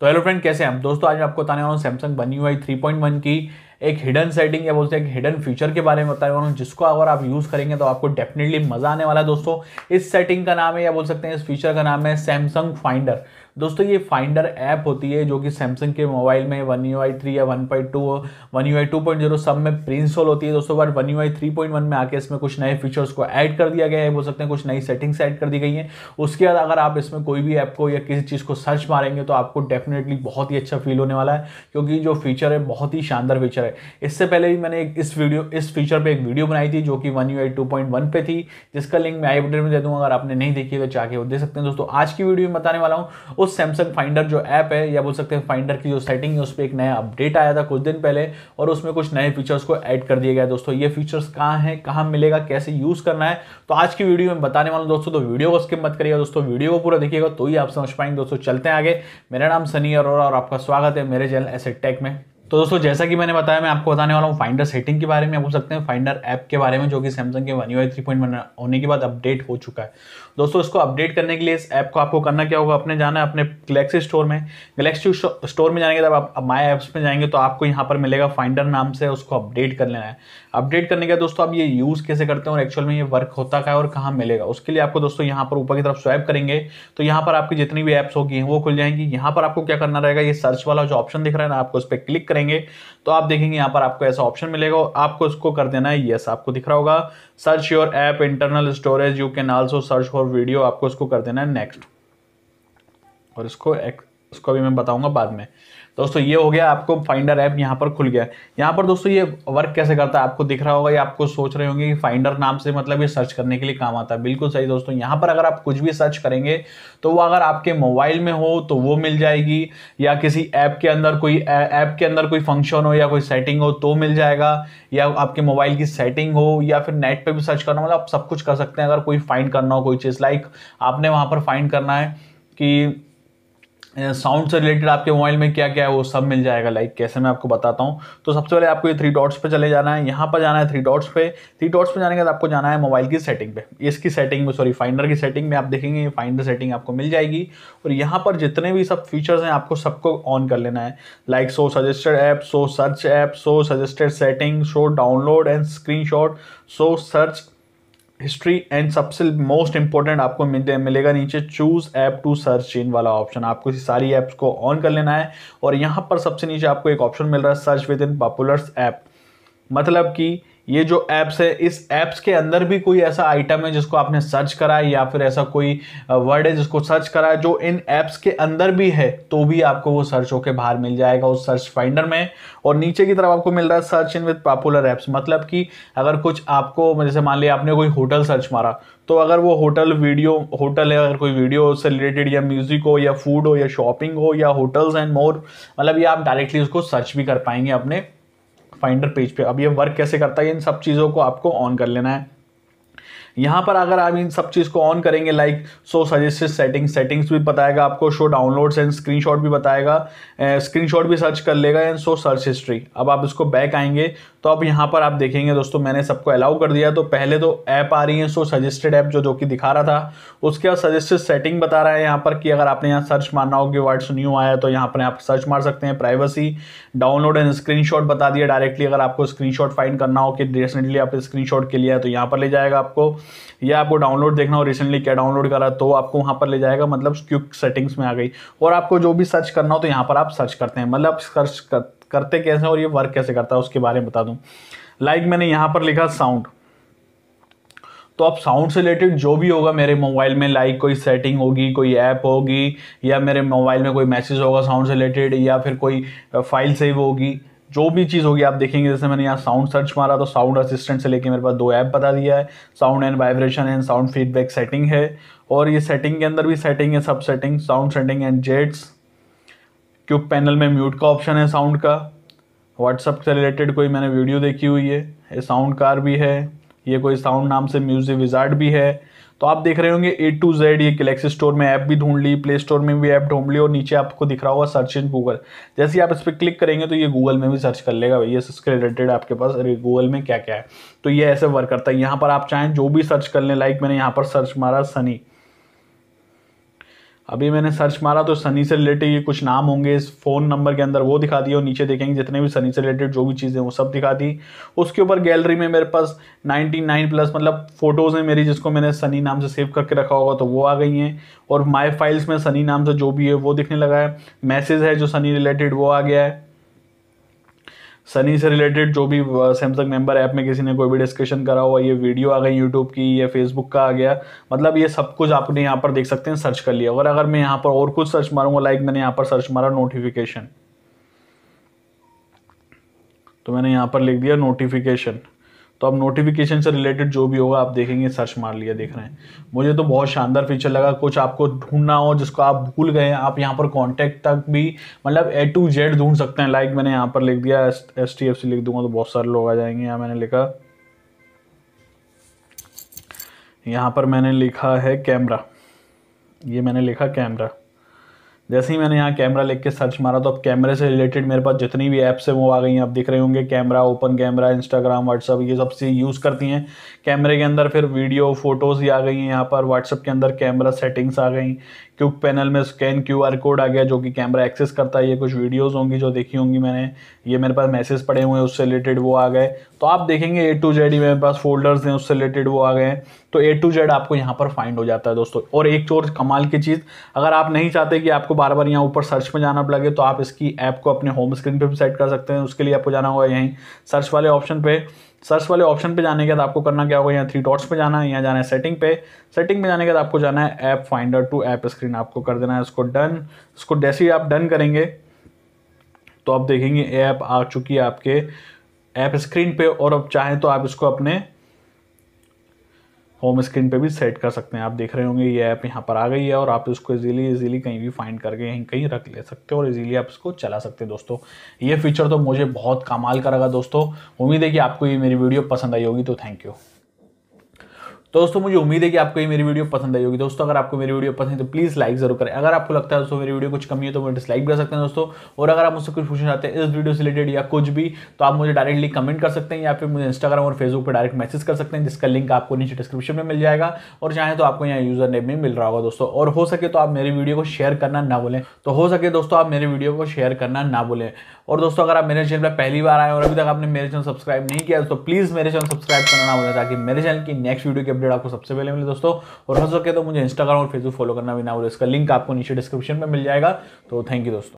तो hello friend कैसे हम दोस्तों आज मैं आपको बताने वाला हूँ सैमसंग बनी हुई थ्री पॉइंट वन की एक हिडन सेटिंग या बोलते हैं एक हिडन फीचर के बारे में बताने वाला हूँ जिसको अगर आप यूज़ करेंगे तो आपको डेफिनेटली मज़ा आने वाला है दोस्तों इस सेटिंग का नाम है या बोल सकते हैं इस फीचर का नाम है सैमसंग फाइंडर दोस्तों ये फाइंडर ऐप होती है जो कि सैमसंग के मोबाइल में वन यू आई थ्री या one point two one U I two point zero सब में प्रिंसॉल होती है दोस्तों but one U I three point one में आके इसमें कुछ नए फीचर्स को ऐड कर दिया गया है बोल सकते हैं कुछ नई सेटिंग्स ऐड कर दी गई हैं उसके बाद अगर आप इसमें कोई भी ऐप को या किसी चीज़ को सर्च मारेंगे तो आपको डेफिनेटली बहुत ही अच्छा फील होने वाला है क्योंकि जो फीचर है बहुत ही शानदार फीचर है इससे पहले भी मैंने एक इस वीडियो इस फीचर पर एक वीडियो बनाई थी जो कि one U I two point one पे थी जिसका लिंक मैं आई बटन में दे दूँगा अगर आपने नहीं देखी है तो चाहे वो दे सकते हैं दोस्तों आज की वीडियो में बताने वाला हूँ उस सैमसंग फाइंडर जो ऐप है या बोल सकते हैं फाइंडर की जो सेटिंग है उस पर एक नया अपडेट आया था कुछ दिन पहले और उसमें कुछ नए फीचर्स को ऐड कर दिया गया दोस्तों ये फीचर्स कहाँ हैं कहाँ मिलेगा कैसे यूज़ करना है तो आज की वीडियो में बताने वाला दोस्तों तो वीडियो को स्किप मत करिएगा दोस्तों वीडियो को पूरा देखिएगा तो ही आप समझ पाएंगे दोस्तों चलते हैं आगे मेरा नाम सनी अरोरा और आपका स्वागत है मेरे चैनल एसेट टेक में तो दोस्तों जैसा कि मैंने बताया मैं आपको बताने वाला हूँ फाइंडर सेटिंग के बारे में आप बोल सकते हैं फाइंडर ऐप के बारे में जो कि सैमसंग के वन यू थ्री पॉइंट होने के बाद अपडेट हो चुका है दोस्तों इसको अपडेट करने के लिए इस ऐप को आपको करना क्या होगा अपने जाना है अपने गलेक्सी स्टोर में गलेक्सी स्टोर में जाएंगे तब आप माई ऐप्स में जाएंगे तो आपको यहाँ पर मिलेगा फाइंडर नाम से उसको अपडेट कर लेना है अपडेट करने के दोस्तों आप ये यूज़ कैसे करते हैं और एक्चुअल में ये वर्क होता है और कहाँ मिलेगा उसके लिए आपको दोस्तों यहाँ पर ऊपर की तरफ स्वैप करेंगे तो यहाँ पर आपकी जितनी भी ऐप्स होगी वो खुल जाएंगी यहाँ पर आपको क्या करना रहेगा ये सर्च वाला जो ऑप्शन दिख रहा है ना आपको उस पर क्लिक करेंगे तो आप देखेंगे यहाँ पर आपको ऐसा ऑप्शन मिलेगा आपको इसको कर देना है येस आपको दिख रहा होगा search your app internal storage you can also search for video आपको इसको कर देना है नेक्स्ट और इसको एक, उसको भी मैं बताऊंगा बाद में दोस्तों ये हो गया आपको फाइंडर ऐप यहाँ पर खुल गया यहाँ पर दोस्तों ये वर्क कैसे करता है आपको दिख रहा होगा या आपको सोच रहे होंगे कि फाइंडर नाम से मतलब ये सर्च करने के लिए काम आता है बिल्कुल सही दोस्तों यहाँ पर अगर आप कुछ भी सर्च करेंगे तो वो अगर आपके मोबाइल में हो तो वो मिल जाएगी या किसी ऐप के अंदर कोई ऐप के अंदर कोई फंक्शन हो या कोई सेटिंग हो तो मिल जाएगा या आपके मोबाइल की सेटिंग हो या फिर नेट पर भी सर्च करना मतलब आप सब कुछ कर सकते हैं अगर कोई फाइंड करना हो कोई चीज़ लाइक आपने वहाँ पर फाइंड करना है कि साउंड से रिलेटेड आपके मोबाइल में क्या क्या है वो सब मिल जाएगा लाइक कैसे मैं आपको बताता हूँ तो सबसे पहले आपको ये थ्री डॉट्स पे चले जाना है यहाँ पर जाना है थ्री डॉट्स पे थ्री डॉट्स पे जाने के बाद आपको जाना है मोबाइल की सेटिंग पे इसकी सेटिंग में सॉरी फाइंडर की सेटिंग में आप देखेंगे फाइंडर सेटिंग आपको मिल जाएगी और यहाँ पर जितने भी सब फीचर्स हैं आपको सबको ऑन कर लेना है like so suggested app so search app so suggested setting so download and screen so search history and सबसे मोस्ट इंपॉर्टेंट आपको मिलेगा नीचे choose app to search in वाला ऑप्शन आपको इसी सारी ऐप्स को ऑन कर लेना है और यहाँ पर सबसे नीचे आपको एक ऑप्शन मिल रहा है search within populars app मतलब कि ये जो ऐप्स है इस ऐप्स के अंदर भी कोई ऐसा आइटम है जिसको आपने सर्च करा है या फिर ऐसा कोई वर्ड है जिसको सर्च करा है जो इन ऐप्स के अंदर भी है तो भी आपको वो सर्च होकर बाहर मिल जाएगा उस सर्च फाइंडर में और नीचे की तरफ आपको मिल रहा है search in with popular apps मतलब कि अगर कुछ आपको जैसे मान लिया आपने कोई होटल सर्च मारा तो अगर वो होटल वीडियो होटल है अगर कोई वीडियो से रिलेटेड या म्यूज़िक हो या फूड हो या शॉपिंग हो या होटल्स एंड मोर मतलब ये आप डायरेक्टली उसको सर्च भी कर पाएंगे अपने फाइंडर पेज पे अब ये वर्क कैसे करता है इन सब चीज़ों को आपको ऑन कर लेना है यहाँ पर अगर आप इन सब चीज़ को ऑन करेंगे like so suggest setting settings भी बताएगा आपको शो डाउनलोड्स एंड स्क्रीनशॉट भी बताएगा स्क्रीनशॉट भी सर्च कर लेगा एंड सो सर्च हिस्ट्री अब आप इसको बैक आएंगे तो अब यहाँ पर आप देखेंगे दोस्तों मैंने सबको अलाउ कर दिया तो पहले तो ऐप आ रही है सो सजेस्टेड ऐप जो जो कि दिखा रहा था उसके बाद सजेस्टेड सेटिंग बता रहा है यहाँ पर कि अगर आपने यहाँ सर्च मारना हो कि वर्ड्स न्यू आया तो यहाँ पर आप सर्च मार सकते हैं प्राइवेसी डाउनलोड एंड स्क्रीन बता दिया डायरेक्टली अगर आपको स्क्रीन फाइंड करना हो कि रिसेंटली आप शॉट के लिए तो यहाँ पर ले जाएगा आपको या आपको डाउनलोड देखना हो रिसेंटली क्या डाउनलोड करा तो आपको वहाँ पर ले जाएगा मतलब क्यूक सेटिंग्स में आ गई और आपको जो भी सर्च करना हो तो यहाँ पर आप सर्च करते हैं मतलब सर्च कर करते कैसे हैं और ये वर्क कैसे करता है उसके बारे में बता दूँ लाइक like मैंने यहाँ पर लिखा साउंड तो आप साउंड से रिलेटेड जो भी होगा मेरे मोबाइल में लाइक like कोई सेटिंग होगी कोई ऐप होगी या मेरे मोबाइल में कोई मैसेज होगा साउंड से रिलेटेड या फिर कोई फाइल सेव होगी जो भी चीज़ होगी आप देखेंगे जैसे मैंने यहाँ साउंड सर्च मारा तो साउंड असिस्टेंट से लेके मेरे पास दो ऐप बता दिया है sound and vibration and sound feedback setting है और ये सेटिंग के अंदर भी सेटिंग है सब setting sound setting and jets quick panel में म्यूट का ऑप्शन है साउंड का व्हाट्सअप से रिलेटेड कोई मैंने वीडियो देखी हुई है ये साउंड कार भी है ये कोई साउंड नाम से म्यूजिक विजार्ड भी है तो आप देख रहे होंगे ए टू जेड ये गलेक्सी स्टोर में ऐप भी ढूंढ ली प्ले स्टोर में भी ऐप ढूंढ ली और नीचे आपको दिख रहा होगा सर्च इन गूगल जैसे ही आप इस पर क्लिक करेंगे तो ये गूगल में भी सर्च कर लेगा भैया इसके रिलेटेड आपके पास अरे गूगल में क्या क्या है तो ये ऐसे वर्क करता है यहाँ पर आप चाहें जो भी सर्च कर लें लाइक मैंने यहाँ पर सर्च मारा सनी अभी मैंने सर्च मारा तो सनी से रिलेटेड ये कुछ नाम होंगे इस फ़ोन नंबर के अंदर वो दिखा दिए और नीचे देखेंगे जितने भी सनी से रिलेटेड जो भी चीज़ें वो सब दिखा दी उसके ऊपर गैलरी में मेरे पास 99 प्लस मतलब फ़ोटोज़ हैं मेरी जिसको मैंने सनी नाम से सेव करके रखा होगा तो वो आ गई हैं और माई फाइल्स में सनी नाम से जो भी है वो दिखने लगा है मैसेज है जो सनी रिलेटेड वो आ गया है सनी से रिलेटेड जो भी सैमसंग मेंबर ऐप में किसी ने कोई भी डिस्कशन करा हुआ ये वीडियो आ गई यूट्यूब की ये फेसबुक का आ गया मतलब ये सब कुछ आपने यहाँ पर देख सकते हैं सर्च कर लिया और अगर मैं यहाँ पर और कुछ सर्च मारूंगा लाइक मैंने यहाँ पर सर्च मारा नोटिफिकेशन तो मैंने यहाँ पर लिख दिया नोटिफिकेशन तो अब नोटिफिकेशन से रिलेटेड जो भी होगा आप देखेंगे सर्च मार लिया देख रहे हैं मुझे तो बहुत शानदार फीचर लगा कुछ आपको ढूंढना हो जिसको आप भूल गए आप यहाँ पर कॉन्टैक्ट तक भी मतलब ए टू जेड ढूंढ सकते हैं लाइक मैंने यहाँ पर लिख दिया एस टी एफ सी लिख दूंगा तो बहुत सारे लोग आ जाएंगे यहाँ मैंने लिखा यहाँ पर मैंने लिखा है कैमरा ये मैंने लिखा कैमरा जैसे ही मैंने यहाँ कैमरा लिख के सर्च मारा तो अब कैमरे से रिलेटेड मेरे पास जितनी भी ऐप्स हैं वो आ गई हैं आप दिख रहे होंगे camera open camera Instagram WhatsApp ये सब चीज़ यूज़ करती हैं कैमरे के अंदर फिर वीडियो फोटोज़ ही आ गई हैं यहाँ पर व्हाट्सअप के अंदर कैमरा सेटिंग्स आ गई क्यूक पैनल में स्कैन क्यू कोड आ गया जो कि कैमरा एक्सेस करता है ये कुछ वीडियोज़ होंगी जो देखी होंगी मैंने ये मेरे पास मैसेज पड़े हुए हैं उससे रिलेटेड वो आ गए तो आप देखेंगे ए टू जेड मेरे पास फोल्डर्स हैं उससे रिलेटेड वो आ गए तो ए टू जेड आपको यहाँ पर फाइंड हो जाता है दोस्तों और एक और कमाल की चीज़ अगर आप नहीं चाहते कि आपको बार बार यहाँ ऊपर सर्च में जाना लगे तो आप इसकी ऐप को अपने होम स्क्रीन पर भी सेट कर सकते हैं उसके लिए आपको जाना होगा यहीं सर्च वाले ऑप्शन पर सर्च वाले ऑप्शन पे जाने के बाद आपको करना क्या होगा यहाँ थ्री डॉट्स पे जाना है यहाँ जाना है सेटिंग पे सेटिंग पे जाने के बाद आपको जाना है app finder to app screen आपको कर देना है इसको डन इसको जैसे ही आप डन करेंगे तो आप देखेंगे ऐप आ चुकी है आपके ऐप स्क्रीन पे और अब चाहें तो आप इसको अपने होम स्क्रीन पे भी सेट कर सकते हैं आप देख रहे होंगे ये ऐप यहाँ पर आ गई है और आप इसको इजीली इजीली कहीं भी फाइंड करके यहीं कहीं रख ले सकते हो और इजीली आप इसको चला सकते हैं दोस्तों ये फीचर तो मुझे बहुत कमाल करेगा दोस्तों उम्मीद है कि आपको ये मेरी वीडियो पसंद आई होगी तो थैंक यू तो दोस्तों मुझे उम्मीद है कि आपको ये मेरी वीडियो पसंद आई होगी दोस्तों अगर आपको मेरी वीडियो पसंद है तो प्लीज़ लाइक जरूर करें अगर आपको लगता है दोस्तों मेरी वीडियो कुछ कमी है तो मुझे डिसलाइक कर सकते हैं दोस्तों और अगर आप मुझसे कुछ पूछना चाहते हैं इस वीडियो से रिलेटेड या कुछ भी तो आप मुझे डायरेक्टली कमेंट कर सकते हैं या फिर मुझे इंस्टाग्राम और फेसबुक पर डायरेक्ट मैसेज कर सकते हैं जिसका लिंक आपको नीचे डिस्क्रिप्शन में मिल जाएगा और चाहे तो आपको यहाँ यूजर नेम में मिल रहा होगा दोस्तों और हो सके तो आप मेरी वीडियो को शेयर करना ना बोलें तो हो सके दोस्तों आप मेरी वीडियो को शेयर करना ना बोलें और दोस्तों अगर आप मेरे चैनल पर पहली बार आए और अभी तक आपने मेरे चैनल सब्सक्राइब नहीं किया तो प्लीज़ मेरे चैनल सब्सक्राइब करना ना बोले ताकि मेरे चैनल की नेक्स्ट वीडियो के अपडेट आपको सबसे पहले मिले दोस्तों और हो सके तो मुझे इंस्टाग्राम और फेसबुक फॉलो करना भी ना बोले इसका लिंक आपको नीचे डिस्क्रिप्शन में मिल जाएगा तो थैंक यू दोस्तों